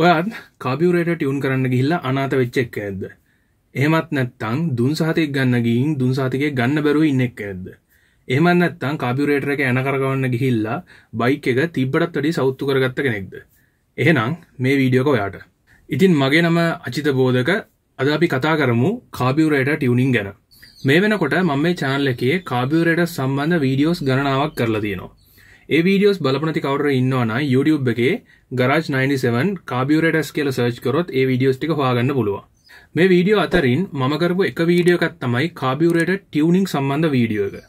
ඔයත් කාබියුරේට ටියුන් කරන්න ගිහිල්ලා අනාත වෙච්ච එක ඇද්ද එහෙමත් නැත්තං දුන් සහතෙක් ගන්න ගිහින් දුන් සහතිකේ ගන්න බැරුව ඉන්න එක ඇද්ද එහෙම නැත්තං කාබියුරේටර එක එන කරගවන්න ගිහිල්ලා බයික් එක තිබ්බටත් වැඩි සෞතු කරගත්ත කෙනෙක්ද එහෙනම් මේ වීඩියෝක ඔයාට ඉතින් මගේ නම අචිත බෝධක අද අපි කතා කරමු කාබියුරේට ටියුනින් ගැන මේ වෙනකොට මම මේ චානල් එකේ කාබියුරේට සම්බන්ධ වීඩියෝස් ගණනාවක් කරලා තියෙනවා ඒ වීඩියෝස් බලපනති කවර ඉන්නවන YouTube එකේ ගරාජ් 97 කාබියරටස් කියල සර්ච් කරොත් ඒ වීඩියෝස් ටික හොයාගන්න පුළුවන් මේ වීඩියෝ අතරින් මමකරපු එක වීඩියෝ එකත් තමයි කාබියරට ටියවනිින් සම්බන්ධ වීඩියෝ එක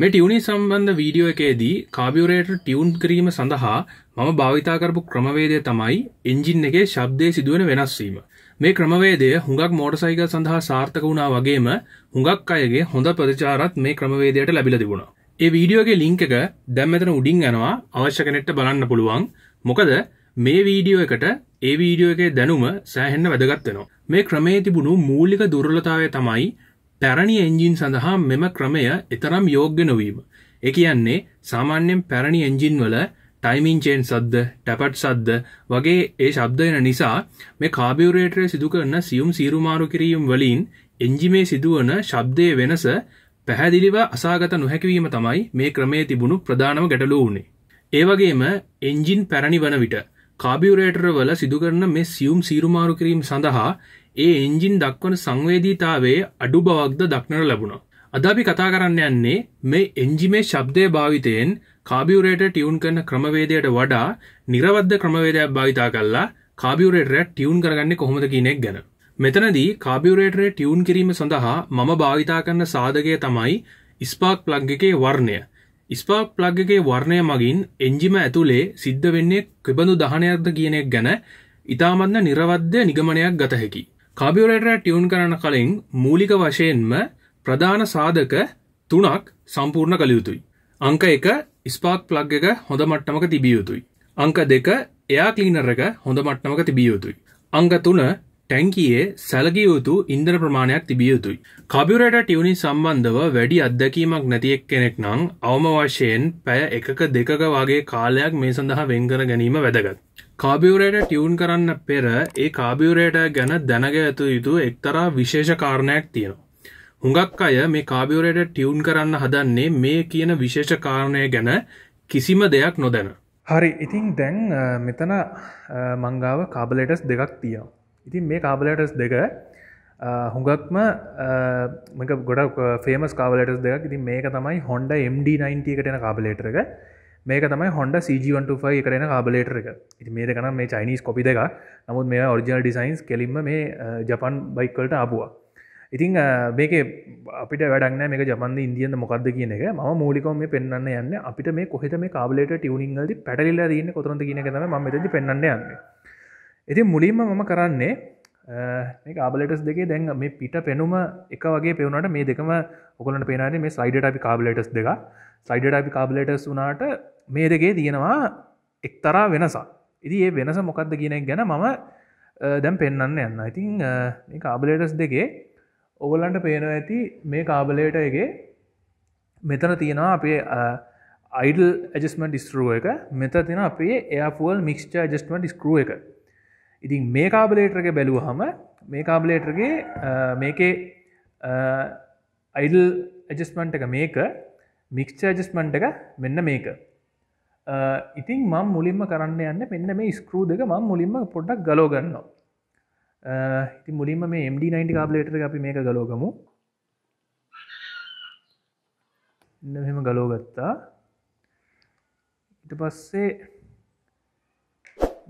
මේ ටියවනි සම්බන්ධ වීඩියෝ එකේදී කාබියරේට ටියවුන් කිරීම සඳහා මම භාවිතාකරපු ක්‍රමවේදය තමයි එන්ජින් එකේ ශබ්දය සිදුවන වෙනස්වීම මේ ක්‍රමවේදය හුඟක් මෝටසයිකල් සඳහා සාර්ථක වුණා වගේම හුඟක් අයගේ හොඳ ප්‍රතිචාරත් මේ ක්‍රමවේදයට ලැබිල තිබුණා ඒ වීඩියෝගේ ලිංක එක දැන් මෙතන උඩින් යනවා අවශ්‍ය කෙනෙක්ට බලන්න පුළුවන්. මොකද මේ වීඩියෝ එකට ඒ වීඩියෝ එකේ දැනුම සෑහෙන්න වැදගත් වෙනවා. මේ ක්‍රමයේ තිබුණු මූලික දුර්වලතාවය තමයි පැරණි එන්ජින් සඳහා මෙම ක්‍රමය එතරම් යෝග්‍ය නොවීම. ඒ කියන්නේ සාමාන්‍යයෙන් පැරණි එන්ජින් වල ටයිමින් චේන් සද්ද, ටැපට් සද්ද වගේ ඒ ශබ්ද එන නිසා මේ කාබියුරේටරය සිදු කරන සියුම් සීරුමාරු කිරීම වලින් එන්ජිමේ සිදුවන ශබ්දයේ වෙනස පැහැදිලිව අසාගත නොහැකිවීම තමයි මේ ක්‍රමේ තිබුණු ප්‍රධානම ගැටලුව වුණේ. ඒ වගේම එන්ජින් පැරණි වන විට කාබියුරේටර වල සිදුකරන මේ සියුම් සීරුමාරු කිරීම සඳහා ඒ එන්ජින් දක්වන සංවේදීතාවේ අඩු බවක්ද දක්නට ලැබුණා. අද අපි කතා කරන්න යන්නේ මේ එන්ජිමේ ශබ්දය භාවිතයෙන් කාබියුරේට ටියුන් කරන ක්‍රමවේදයට වඩා නිරවද්ද ක්‍රමවේදයක් භාවිතා කල්ලා කාබියුරේටරයක් ටියුන් කරගන්නේ කොහොමද කියනෙක් ගැන. මෙතනදී කාබියුරේටරේ ටියවුන් කිරීම සඳහා මම භාවිතා කරන සාධකය තමයි ස්පාක් ප්ලග් එකේ වර්ණය. ස්පාක් ප්ලග් එකේ වර්ණය මගින් එන්ජිම ඇතුලේ සිද්ධ වෙන්නේ කෙබඳු දහනයක්ද කියන එක ගැන ඉතාමත්ම නිර්වද්‍ය නිගමනයක් ගත හැකි. කාබියුරේටරය ටියුන් කරන කලින් මූලික වශයෙන්ම ප්‍රධාන සාධක තුනක් සම්පූර්ණ කළ යුතුයි. අංක 1 ස්පාක් ප්ලග් එක හොඳ මට්ටමක තිබිය යුතුයි. අංක 2 එයා ක්ලීනර් එක හොඳ මට්ටමක තිබිය යුතුයි. අංක 3 ටැන්කියේ සැලකිය යුතු ඉන්දන ප්‍රමාණයක් තිබිය යුතුයි. කබියුරට ටියවනි සම්බන්ධව වැඩි අත්දැකීමක් නැතියෙක් කෙනෙක් නං අවම වශයෙන් පැය එකක දෙකක වගේ කාලයක් මේ සඳහා වෙන්කර ගැනීම වැදගත්. කාබියුරයට ටියවුන් කරන්න පෙර ඒ කාබියුරයට ගැන දැනග ඇතු යුතු එක්තරා විශේෂ කාරණයක් තියෙනවා. හුඟක් අය මේ කාබියුරයට ටියවුන් කරන්න හදන්නේ මේ කියන විශේෂ කාරණය ගැන කිසිම දෙයක් නොදැන. හරි ඉතින් දැන් මෙතන මංගාව කාබලටස් දෙකක් තියව. ඉතින් මේ කාබලටස් දෙක හුඟක්ම මක ගොඩක් ෆේමස් කාවලටස් දෙක ඉති මේක තමයි හොඩ MD90 එකටන කාබලේටර එක මේක තමයි හොඩ CG125 එකටන කාබලේටර එක ඉති මේ දෙකන මේ චයිනිස් කොපි දෙක නමුත් මේ ඔරිජිනල් ඩිසයින්ස් කෙලින්ම මේ ජපන් බයිකල්ට ආපුවා ඉතිං මේක අපිට වැඩක්න මේ ජපන්ද ඉන්දියන්න මොකක්ද කියන එක ම මූලිකව මේ පෙන්න්න යන්න අපිට මේ කොහෙත මේ කාබලට ටියවනිංගල්ද පැටල්ලා දන්න කොතරද කියන කතම මදදි පෙන්න්න යන්නේ ඉති මුලින්ම මම කරන්නේ මේ ආබලටස් දෙකේ දැන් මේ පිට පෙනුම එක වගේ පෙවුණට මේ දෙකම ඔකලට පේනට මේ සයිඩට අපි කාබලටස් දෙක සයිඩට අපි කාබලටස් වනාට මේ දෙකේ තියෙනවා එක්තරා වෙනසා ඉති ඒ වෙනස මොකක්ද කියනෙක් ගැන මම දැම් පෙන්න්න යන්න ඉතින් කාබලටස් දෙකේ ඔවලන්ට පේන ඇති මේ කාබලට එකගේ මෙතන තියෙනවා අපේ අයිඩල් ඇජස්මන් ඩිස්ටරුව එක මෙත තින අපේ එයාෆුවල් මික්ෂ ජස්ටමන් ඩිස්කරුව එක ඉතින් මේ කාබලේටරක බැලූ හම මේ කාබලේටරගේ මේකේ අයිඩල් ඇජස්මන්ට එක මේක මික්ෂ ඇජස්මන්ට එක මෙන්න මේක ඉතින් මං මුලින්ම කරන්න යන්න මෙන්න මේ ස්කරූ දෙක මං මුලින්ම පොඩ්ඩක් ගලෝ ගන්නවා ඉති මුලින්ම මේ MD90 කාබලේටර අපි මේක ගලෝගමු මෙහෙම ගලෝගත්තා ඉට පස්සේ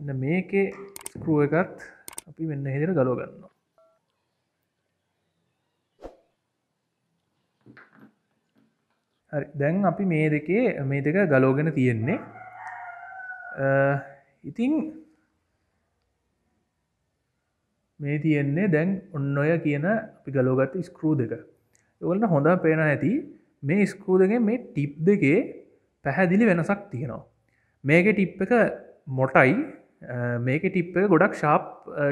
මේකේ ස්කරුව එකත් අපි මෙන්න හෙදර ගලෝ ගන්න දැන් අපි මේ දෙකේ මේ දෙක ගලෝගෙන තියෙන්නේ ඉතිං මේ තියෙන්නේ දැන් ඔන්න ඔය කියන අපි ගලෝගත්ත ස්කරූ දෙක ඔවලට හොඳ පේන ඇති මේ ස්කරූ දෙක මේ ටිප් දෙකේ පැහැදිලි වෙනසක් තියෙනවා මේක ටිප් එක මොටයි මේක ටිප්ප ගොඩක් ශාප්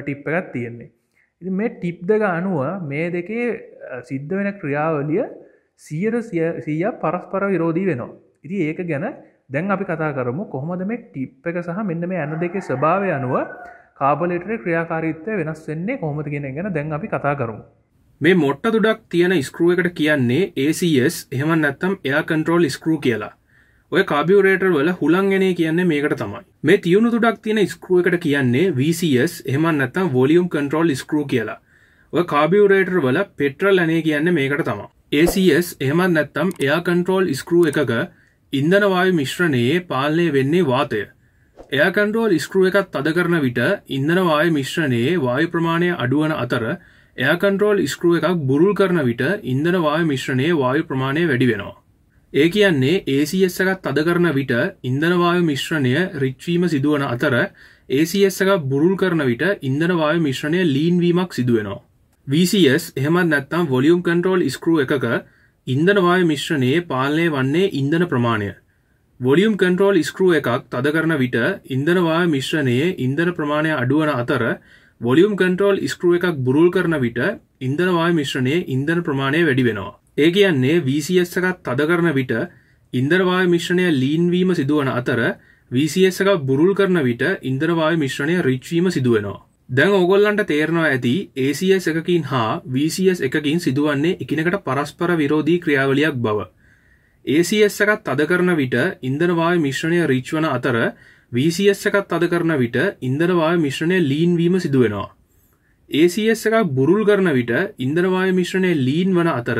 ටිප්ප එකත් තියෙන්නේ ඉති මේ ටිප්දක අනුව මේ දෙකේ සිද්ධ වෙන ක්‍රියාවලිය සියර සීය පරස්පර විරෝධී වෙනවා ඉති ඒක ගැන දැන් අපි කතා කරමු කොහොමද මේ ටිප් එක සහ මෙන්න මේ ඇන දෙකේ ස්භාවය අනුව කාබලෙටර ක්‍රියාකාරීත්වය වෙනස් වෙන්නේ කොහොමද ගෙන ගැන දැන් අපි කතා කරමු මේ මොට්ට දුඩක් තියෙන ස්කරුව එකට කියන්නේ ACS එහෙම නැත්තම් එයා කන්ට්‍රෝල් ස්කරු කියලා ඔය කාබියුරේටර් වල හුලංගනේ කියන්නේ මේකට තමයි. මේ තියුණු තුඩක් තියෙන ස්ක්‍රූ එකට කියන්නේ VCS එහෙම නැත්නම් වොලියුම් කන්ට්‍රෝල් ස්ක්‍රූ කියලා. ඔය කාබියුරේටර් වල පෙට්‍රල් අනේ කියන්නේ මේකට තමයි. ACS එහෙම නැත්නම් එයා කන්ට්‍රෝල් ස්ක්‍රූ එකක ඉන්ධන වායු මිශ්‍රණයේ පාලනය වෙන්නේ වාතය. එයා කන්ට්‍රෝල් ස්ක්‍රූ එකක් තද කරන විට ඉන්ධන වායු මිශ්‍රණයේ වායු ප්‍රමාණය අඩුවන අතර එයා කන්ට්‍රෝල් ස්ක්‍රූ එකක් බුරුල් කරන විට ඉන්ධන වායු මිශ්‍රණයේ වායු ප්‍රමාණය වැඩි වෙනවා. ඒ කියන්නේ ACS එකත් අද කරන විට ඉන්ධනවායු මිශ්‍රණය රිච්වීම සිදුවන අතර ACS එකක් බුරුල් කරන විට ඉන්ධනවායු මිශ්‍රණය ලීන්වීමක් සිදුවෙනවා. VCS එහෙමත් නැත්නම් වොලියුම් කන්ට්‍රෝල් ස්ක්‍රූ එකක ඉන්ධනවායු මිශ්‍රණයේ පාලනය වන්නේ ඉන්ධන ප්‍රමාණය. වොලියුම් කන්ට්‍රෝල් ස්ක්‍රූ එකක් තද කරන විට ඉන්ධනවායු මිශ්‍රණයේ ඉන්ධන ප්‍රමාණය අඩුවන අතර වොලියුම් කන්ට්‍රෝල් ස්ක්‍රූ එකක් බුරුල් කරන විට ඉන්ධනවායු මිශ්‍රණයේ ඉන්ධන ප්‍රමාණය වැඩි වෙනවා. ඒ කියන්නේ VCS එකත් තද කරන විට ඉන්දරවායු මිශ්‍රණය ලීන්වීම සිදුවන අතර VCS එකක් බුරුල් කරන විට ඉන්දරවායු මිශ්‍රණය රිච්වීම සිදුවෙනවා. දැන් ඕගොල්ලන්ට තේරෙනවා ඇති ACS එකකින් හා VCS එකකින් සිදුවන්නේ එකිනෙකට පරස්පර විරෝධී ක්‍රියාවලියක් බව. ACS එකත් තද කරන විට ඉන්දනවායු මිශ්‍රණය රිච්වන අතර VCS එකත් තද කරන විට ඉන්දනවායු මිශ්‍රණය ලීන් වීම සිදුවෙනවා. ACS එකක් බුරුල් කරන විට ඉන්දනවායු මිශ්‍රණය ලීන් වන අතර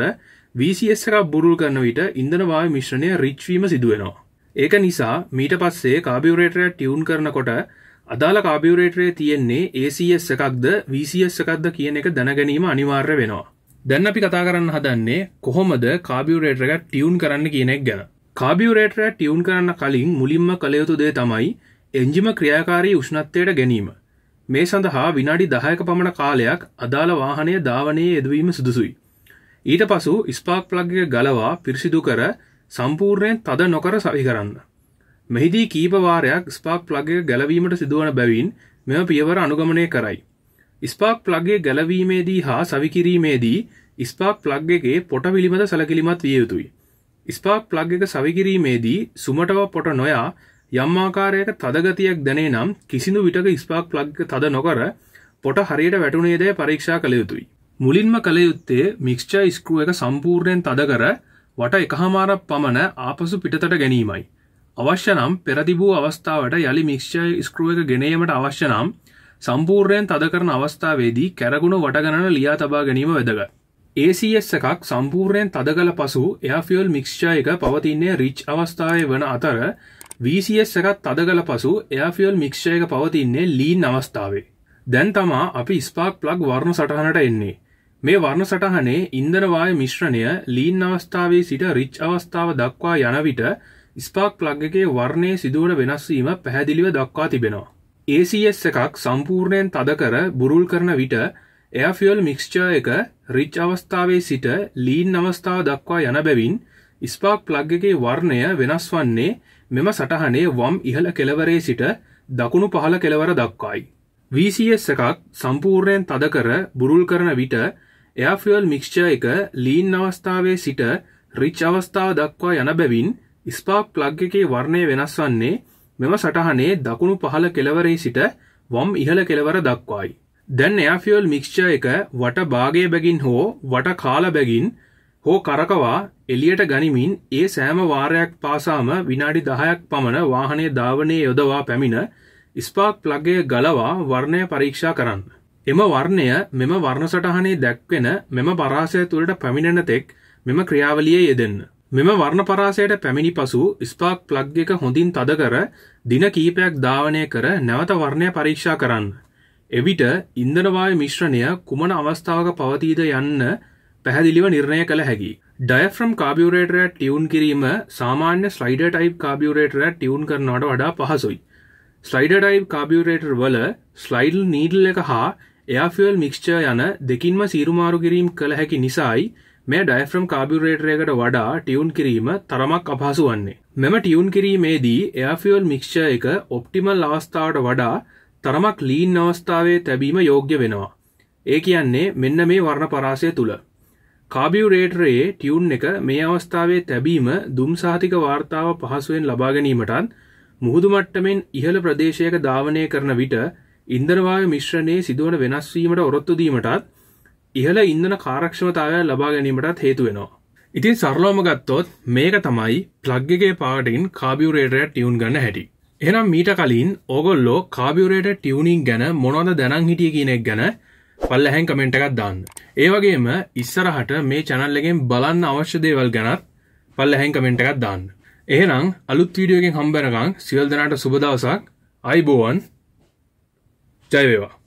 VCS එකක් බුරුල් කරන විට ඉඳනවාය මිශ්‍රණය රිච්වීම සිදුවෙනවා. ඒක නිසා මීට පස්සේ කාබියුරේටරය ටියවුන් කරනකොට අදාළ කාබියුරේටරේ තියෙන්නේ ACS එකක්ද VCS එකක්ද කියන එක දැනගැනීම අනිවාර්ය වෙනවා. දැන් අපි කතා කරන්න හදන්නේ කොහොමද කාබියුරේටර එක ටියවුන් කරන්න කියන එක ගැන. කාබියුරේටරය ටියවුන් කරන්න කලින් මුලින්ම කළ යුතු දේ තමයි එන්ජිම ක්‍රියාකාරී උෂ්ණත්වයට ගැනීම. මේ සඳහා විනාඩි 10ක පමණ කාලයක් අදාළ වාහනය ධාවනයේ යෙදවීම සුදුසුයි. ඊට පසු ස්පාක් ප්ලග්ය ගලවා පිරිසිදු කර සම්පූර්ණයෙන් තද නොකර සවි කරන්න. මෙහිදී කීපවාරයක් ස්පාක් ප්ලග්ය ගැලවීමට සිදුවන බැවින් මෙම පියවර අනුගමනය කරයි. ස්පාක් ප්ලග්ය ගැලවීමේදී හා සවිකිරීමේදී ස්පාක් ප්ලග් එකේ පොට පිළිබඳ සැලකිලිමත් විය යුතුයි. ස්පාක් ප්ලග් එක සවිකිරීමේදී සුමටව පොට නොයා යම් ආකාරයක තදගතියක් දැනේ නම් කිසිදු විටක ස්පාක් ප්ලග් තද නොකර පොට හරියට වැටුණේදය පරීක්ෂා කළ යුතුයි. මුලින්ම කළ යුත්තේ මික්ෂා ස්කෘ එක සම්පූර්ණයෙන් තද කර වට එකහමාරක් පමණ ආපසු පිටතට ගැනීමයි. අවශ්‍ය නම් පෙරතිබූ අවස්ථාවට යළි මික්ෂා ස්කෘ එක ගෙනීමට අවශ්‍ය නම් සම්පූර්ණයෙන් තද කරන අවස්ථාවේදී කැරගුණු වටගණන ලියා තබා ගැනීම වැදගත්. ACS එකක් සම්පූර්ණයෙන් තද කළ පසු එයාෆියල් මික්ෂා එක පවතින්නේ රිච් අවස්ථාවේ වන අතර VCS එකත් තද කළ පසු එයාෆියල් මික්ෂය එක පවතින්නේ ලීන් අවස්ථාවේ. දැන් තමා අපි ස්පාක් ප්ලග් වර්ණ සටහනට එන්නේ. මේ වර්ණ සටහනේ ඉන්ධන වායු මිශ්‍රණය ලීන් අවස්ථාවේ සිට රිච් අවස්ථාව දක්වා යන විට ස්පාක් ප්ලග් එකේ වර්ණයේ සිදුවන වෙනස් වීම පැහැදිලිව දක්වා තිබෙනවා. ACS එකක් සම්පූර්ණයෙන් තද කර බුරුල් කරන විට එයා ෆියල් මික්ස්චර් එක රිච් අවස්ථාවේ සිට ලීන් අවස්ථාව දක්වා යන බැවින් ස්පාක් ප්ලග් එකේ වර්ණය වෙනස් වන්නේ මෙම සටහනේ වම් ඉහළ කෙළවරේ සිට දකුණු පහළ කෙළවර දක්වායි. VCS එකක් සම්පූර්ණයෙන් තද කර බුරුල් කරන විට එයා ෆියල් මික්ෂය එක ලීන් අවස්ථාවේ සිට රිච් අවස්ථාව දක්වා යන බැවින් ස්පාක් ප්ලග් එකේ වර්ණය වෙනස් වන්නේ මෙම සටහනේ දකුණු පහළ කෙළවරේ සිට වම් ඉහළ කෙළවර දක්වායි. දැන් එයාෆියල් මික්ෂය එක වට භාගය බැගින් හෝ වට කාල බැගින් හෝ කරකවා එලියට ගනිමින් ඒ සෑම වාරයක් පාසාම විනාඩි දහයක් පමණ වාහනේ ධාවනය යොදවා පැමිණ ස්පාක් ප්ලගය ගලවා වර්ණය පරීක්ෂා කරන්න. එම වර්ණය මෙම වර්ණ සටහනේ දැක්වෙන මෙම පරාසය තුළට පැමිණෙන තෙක් මෙම ක්‍රියාවලියේ යෙදෙන්න. මෙම වර්ණ පරාසයට පැමිණි පසු ස්පාක් ප්ලග් එක හොඳින් තද කර දින කීපයක් ධාවනය කර නැවත වර්ණය පරීක්ෂා කරන්න. එවිට ඉන්දනවායු මිශ්‍රණය කුමන අවස්ථාවක පවතීද යන්න පැහැදිලිව නිර්ණය කළ හැකි. ඩයෆ්‍රම් කාබියුරේටරය ටියවුන් කිරීම සාමාන්‍ය ස්ලයිඩ ටයිප් කාබියුරේටරය ටියවුන් කරනවට වඩා පහසුයි. ස්ලයිඩ ටයිප් කාබියුරේටර් වල ස්ලයිඩල් නීඩල් එක හා එයා ෆියල් මික්ස්චර් යන දෙකින්ම සීරුමාරු කිරීම කළ හැකි නිසායි මේ ඩයෆ්‍රම් කාබියුරේටරයකට වඩා ටියුන් කිරීම තරමක් අපහසු වන්නේ. මෙම ටියුන් කිරීමේදී එයා ෆියල් මික්ස්චර් එක ඔප්ටිමල් අවස්ථාවට වඩා තරමක් ලීන් අවස්ථාවේ තැබීම යෝග්‍ය වෙනවා. ඒ කියන්නේ මෙන්න මේ වර්ණ පරාසය තුළ. කාබියුරේටරයේ ටියුන් එක මේ අවස්ථාවේ තැබීම දුම්සාතික වාර්තාව පහසුවෙන් ලබා ගැනීමටත් මුහුදු මට්ටමින් ඉහළ ප්‍රදේශයක ධාවනය කරන විට ඉන්ධන වායු මිශ්‍රණයේ සිදුවන වෙනස් වීමට ඔරොත්තු දීමටත් ඉහළ ඉන්ධන කාර්යක්ෂමතාවය ලබා ගැනීමටත් හේතු වෙනවා. ඉතින් සරලවම ගත්තොත් මේක තමයි ප්ලග් එකේ පාටින් කාබියුරේටරයක් ටියුන් ගන්න හැටි. එහෙනම් මීට කලින් ඕගොල්ලෝ කාබියුරේට ටියවනිින් ගැන මොනොද දැනං හිටිය කියනෙක් ගැන පල්ලහැන් කමෙන්ට් එකක් දාන්න. ඒවගේම ඉස්සරහට මේ චැනල්ලගෙන් බලන්න අවශ්‍ය දේවල් ගැනත් පල්ලහැන් කමෙන්ට් එකක් දාන්න. එහෙනම් අලුත් වීඩියෝගෙන් හම්බැනකං සියල් දෙනාට සුබදවසක් අයිබෝවන් じゃあ、いェは。